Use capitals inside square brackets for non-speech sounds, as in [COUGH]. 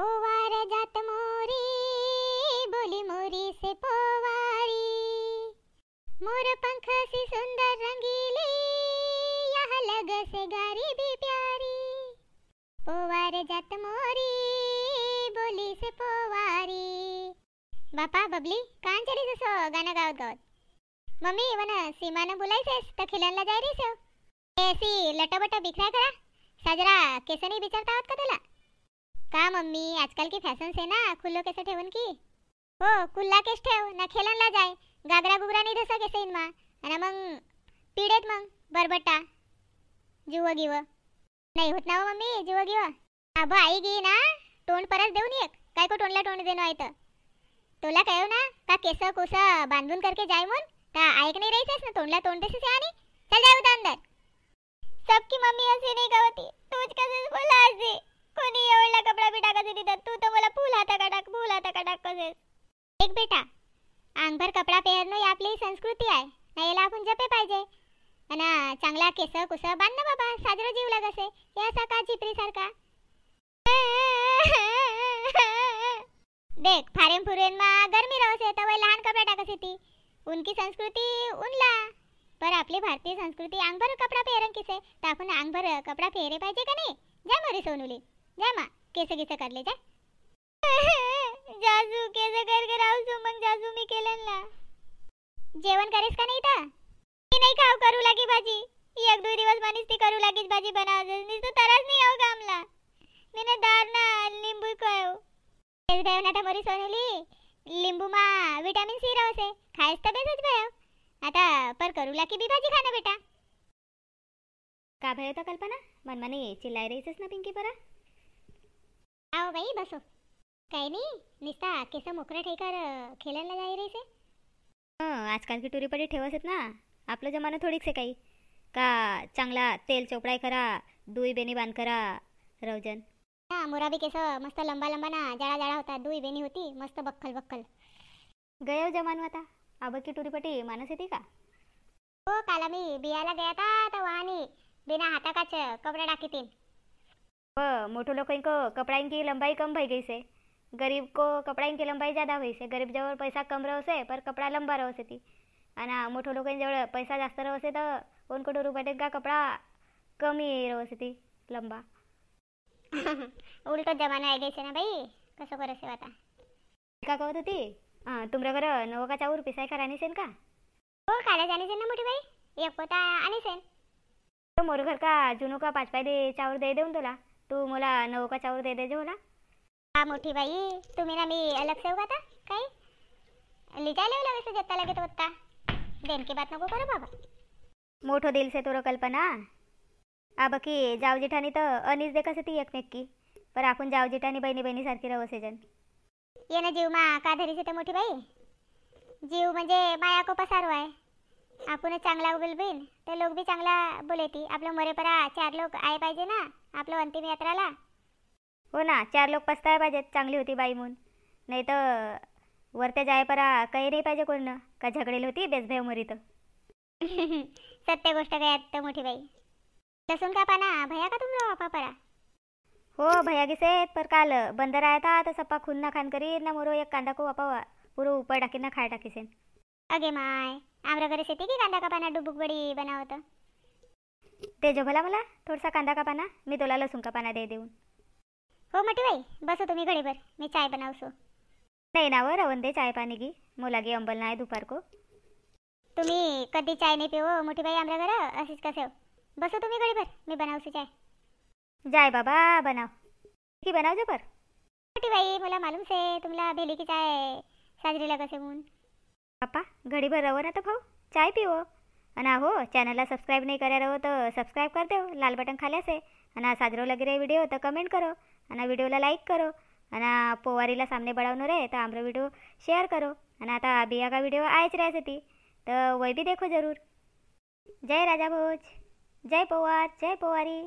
ओवार जात मोरी बोली मोरी से पोवारी मोर पंख सी सुंदर रंगीली यह लग से गरीबी प्यारी पोवार जात मोरी बोली से पोवारी बापा बबली कान चली जसो गाना गावत गावत मम्मी वन सीमानं बोलायचेस तर खिलांना जाय रे ए सी लटोबट बिखरा करा साजरा केसनी विचारता आहोत का तुला का मम्मी आजकाल की फॅशन से ना खुल्लो केस ठेवून की हो कुल्ला केस ठेव ना खेलनला जाय गागरा गुगरा नाही धसा केस येईन मा आणि मग पिडेत मग बरबटा जीव गिव नाही होत ना हो मम्मी जीव गिव आ आई गी ना तोंड परत देऊन एक काय को तोंडला तोंड देणं आहे तर तुला काय ना का केस कोस बांधून करके जाय म्हणून का ऐक नाही राहायचंस ना तोंडला तोंड देसेस आणि चल जाऊ अंदर सबकी मम्मी असे नाही गवती तूच कसं बोला असे कोणी हो, एवढा कपडा बी टाकत तिथं तू तर मला फुल हाता का टाक फुल हाता का कसे एक बेटा अंगभर कपडा पेरणं ही आपली संस्कृती आहे नाही आपण जपे पाहिजे आणि चांगला केस कुस बांध ना बाबा साजरा जीव कसे या का झिपरी सारखा देख फारेम फुरेन मा गर्मी रहसे तर लहान कपडा टाकस ती उनकी संस्कृती उनला पर आपली भारतीय संस्कृती अंगभर कपडा पेरन किसे तर आपण अंगभर कपडा फेरे पाहिजे का नाही जय मरी सोनुली जा मा केस केस करले जा [LAUGHS] जाजू केस कर कर आवसू मग जाजू मी केलन ना जेवण करेस का नाही ता मी नाही खाऊ करू लागी भाजी एक दो दिवस मानीस ती करू लागीच भाजी बनावजस नी तो तरस नाही आव कामला मी ना दार ना लिंबू खाऊ तेच भेव ना टमरी सोनेली लिंबू मा विटामिन सी रावसे खायस तर बेजच भेव आता पर करू लागी बी भाजी खाना बेटा का भयो त कल्पना मनमाने चिल्लाइ रहीसस ना पिंकी परा आओ भाई बसो काय नाही निस्ता केस मोकरे ठेकर खेळायला जाय रेसे हो आजकाल की टुरी पडी आहेत ना आपलं जमाना थोडीच आहे काही का चांगला तेल चोपडाय करा दुई बेनी बांध करा रवजन हा मुराबी केस मस्त लंबा लंबा ना जाळा जाळा होता दुई बेनी होती मस्त बक्कल बक्कल गयो हो जमान आता आबकी टुरीपटी मानस होती का हो काला मी बियाला गया था तर वाहनी बिना हाताकाच कपडे टाकीतीन मोठो मोटो लोगों को की लंबाई कम भई गई से गरीब को कपड़ा की लंबाई ज़्यादा हुई से गरीब जवळ पैसा कम रहो पर कपडा लंबा रहो से ती आणि मोठो लोकांजवळ पैसा जास्त रहो से उनको डोरू रुपये का कपडा कमी रहो से ती लंबा [LAUGHS] उल्टा जमाना आहे से ना भाई कसं करसे हो आता का कहत होती तुमच्याकडे नवकाचा उर पिसाय करा आणिसेन का हो जाने से ना मोठी बाई एक पोता तो मोर घर का जुनो का पाच दे चावर दे देऊन तुला तू मला नौका चावर दे दे होला हा मोठी बाई तुम्ही ना मी अलग से का था काही लिजाय येऊ लागेल जत्ता लागेल होता की बात नको करू बाबा मोठो दिल से तोरो कल्पना आ बाकी जाव जेठानी तर अनिस दे कसे ती की पर आपण जाव जेठानी बहिणी बहिणीसारखी राहू सेजन ये ना जीव मा का धरी मोठी बाई जीव म्हणजे माया को पसारू आहे आपण चांगला बोलबीन तर लोक बी चांगला बोलेती आपलं मरेपरा चार लोक आय पाहिजे ना आपलं अंतिम यात्राला हो ना चार लोक पस्ताय पाहिजेत चांगली होती बाई म्हणून नाही तर वरत्या जायपरा काही नाही पाहिजे कोण का झगडेल होती बेसभेव मरी तर [LAUGHS] सत्य गोष्ट काय आता मोठी बाई लसून का पाना भया का तुमरा वापा हो भया गिसे पर काल बंदर आयता तर सप्पा खून ना खान करी ना मोरो एक कांदा को वापा पुरो उपर टाकी ना खाय टाकीसेन अगे माय आमरागरच शेती की कांदा कापाना डुबुक बडी बनावत ते जो भला मला थोडसा कांदा कापाना मी तुला लसूण कापाना दे देऊन हो मटी बाई बसो तुम्ही भर मी चाय बनावसो नाही ना व दे चाय पाणी घे मुला गे अंबल नाही दुपार को तुम्ही कधी चाय नाही पिवो मोठी बाई आमरा घरा अशीच कसे हो बसो तुम्ही भर मी बनावसो चाय जाय बाबा बनाव की बनाव पर मोठी बाई मला मालूम से तुम्हाला भेली की चाय साजरीला कसे म्हणून पप्पा घडीभर रवो ना तर भाऊ चाय पिवो आणि हो चॅनलला सबस्क्राईब नाही करायला हो तर सबस्क्राईब कर देव लाल बटन खाल्यास आहे आणि साजरो लगे व्हिडिओ तर कमेंट करो आणि व्हिडिओला लाईक करो आणि पोवारीला सामने बढावणं रे तर आमरा व्हिडिओ शेअर करो आणि आता बिया का व्हिडिओ आयच राहायचं ती तर वय बी देखो जरूर जय राजा भोज जय पोवार जय पोवारी